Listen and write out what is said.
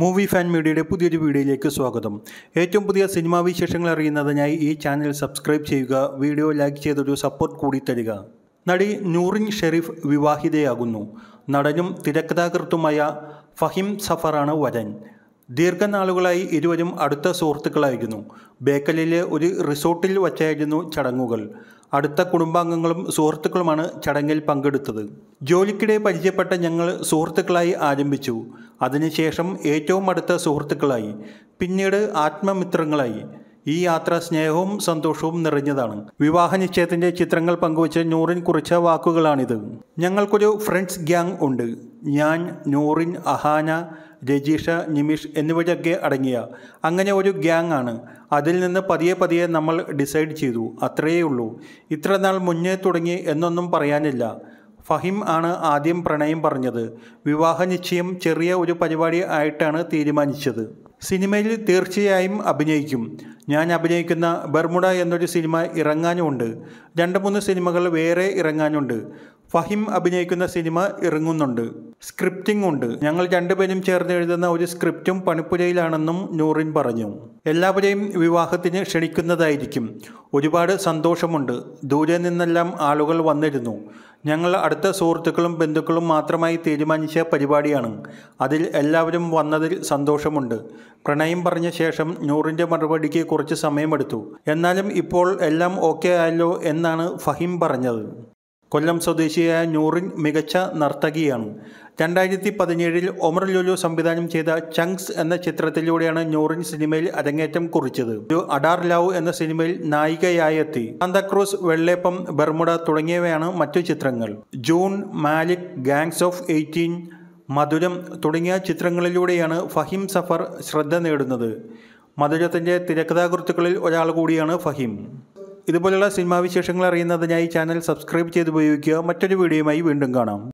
movie fan മീഡിയയുടെ പുതിയൊരു വീഡിയോയിലേക്ക് സ്വാഗതം ഏറ്റവും പുതിയ സിനിമാ വിശേഷങ്ങൾ അറിയുന്നതിനായി ഈ ചാനൽ സബ്സ്ക്രൈബ് ചെയ്യുക വീഡിയോ ലൈക്ക് ചെയ്തൊരു സപ്പോർട്ട് കൂടി തരിക നടി നൂറിൻ ഷെരീഫ് വിവാഹിതയാകുന്നു നടനും തിരക്കഥാകൃത്തുമായ ഫഹിം സഫറാണ് വരൻ ദീർഘനാളുകളായി ഇരുവരും അടുത്ത സുഹൃത്തുക്കളായിരുന്നു ബേക്കലിലെ ഒരു റിസോർട്ടിൽ വച്ചായിരുന്നു ചടങ്ങുകൾ അടുത്ത കുടുംബാംഗങ്ങളും സുഹൃത്തുക്കളുമാണ് ചടങ്ങിൽ പങ്കെടുത്തത് ജോലിക്കിടെ പരിചയപ്പെട്ട ഞങ്ങൾ സുഹൃത്തുക്കളായി ആരംഭിച്ചു അതിനുശേഷം ഏറ്റവും അടുത്ത സുഹൃത്തുക്കളായി പിന്നീട് ആത്മമിത്രങ്ങളായി ഈ യാത്ര സ്നേഹവും സന്തോഷവും നിറഞ്ഞതാണ് വിവാഹ നിശ്ചയത്തിൻ്റെ ചിത്രങ്ങൾ പങ്കുവച്ച് നൂറിൻ കുറിച്ച വാക്കുകളാണിത് ഞങ്ങൾക്കൊരു ഫ്രണ്ട്സ് ഗ്യാങ് ഉണ്ട് ഞാൻ നൂറിൻ അഹാന രജീഷ നിമിഷ് എന്നിവരൊക്കെ അടങ്ങിയ അങ്ങനെ ഒരു ഗ്യാങ് ആണ് അതിൽ നിന്ന് പതിയെ പതിയെ നമ്മൾ ഡിസൈഡ് ചെയ്തു അത്രയേ ഉള്ളൂ ഇത്ര നാൾ മുന്നേ തുടങ്ങി എന്നൊന്നും പറയാനില്ല ഫഹിം ആണ് ആദ്യം പ്രണയം പറഞ്ഞത് വിവാഹ നിശ്ചയം ചെറിയ ഒരു പരിപാടി ആയിട്ടാണ് തീരുമാനിച്ചത് സിനിമയിൽ തീർച്ചയായും അഭിനയിക്കും ഞാൻ അഭിനയിക്കുന്ന ബർമുഡ എന്നൊരു സിനിമ ഇറങ്ങാനുമുണ്ട് രണ്ട് മൂന്ന് സിനിമകൾ വേറെ ഇറങ്ങാനുണ്ട് ഫഹിം അഭിനയിക്കുന്ന സിനിമ ഇറങ്ങുന്നുണ്ട് സ്ക്രിപ്റ്റിംഗ് ഉണ്ട് ഞങ്ങൾ രണ്ടുപേരും ചേർന്ന് എഴുതുന്ന ഒരു സ്ക്രിപ്റ്റും പണിപ്പുരയിലാണെന്നും നൂറിൻ പറഞ്ഞു എല്ലാവരെയും വിവാഹത്തിന് ക്ഷണിക്കുന്നതായിരിക്കും ഒരുപാട് സന്തോഷമുണ്ട് ദൂരെ നിന്നെല്ലാം ആളുകൾ വന്നിരുന്നു ഞങ്ങൾ അടുത്ത സുഹൃത്തുക്കളും ബന്ധുക്കളും മാത്രമായി തീരുമാനിച്ച പരിപാടിയാണ് അതിൽ എല്ലാവരും വന്നതിൽ സന്തോഷമുണ്ട് പ്രണയം പറഞ്ഞ ശേഷം നൂറിൻ്റെ മറുപടിക്ക് കുറച്ച് സമയമെടുത്തു എന്നാലും ഇപ്പോൾ എല്ലാം ഓക്കെ ആയല്ലോ എന്നാണ് ഫഹിം പറഞ്ഞത് കൊല്ലം സ്വദേശിയായ നൂറിൻ മികച്ച നർത്തകിയാണ് രണ്ടായിരത്തി പതിനേഴിൽ ഒമർ ലുലു സംവിധാനം ചെയ്ത ചങ്സ് എന്ന ചിത്രത്തിലൂടെയാണ് നൂറിൻ സിനിമയിൽ അരങ്ങേറ്റം കുറിച്ചത് ഒരു അഡാർ ലവ് എന്ന സിനിമയിൽ നായികയായി എത്തി സാന്താക്രൂസ് വെള്ളേപ്പം ബർമുഡ തുടങ്ങിയവയാണ് മറ്റു ചിത്രങ്ങൾ June Malik gangs of eighteen Madhuram തുടങ്ങിയ ചിത്രങ്ങളിലൂടെയാണ് ഫഹിം സഫർ ശ്രദ്ധ നേടുന്നത് മധുരത്തിൻ്റെ തിരക്കഥാകൃത്തുക്കളിൽ ഒരാൾ കൂടിയാണ് ഫഹിം ഇതുപോലുള്ള സിനിമാ വിശേഷങ്ങൾ അറിയുന്നതിനായി ചാനൽ സബ്സ്ക്രൈബ് ചെയ്ത് ഉപയോഗിക്കുക മറ്റൊരു വീഡിയോയുമായി വീണ്ടും കാണാം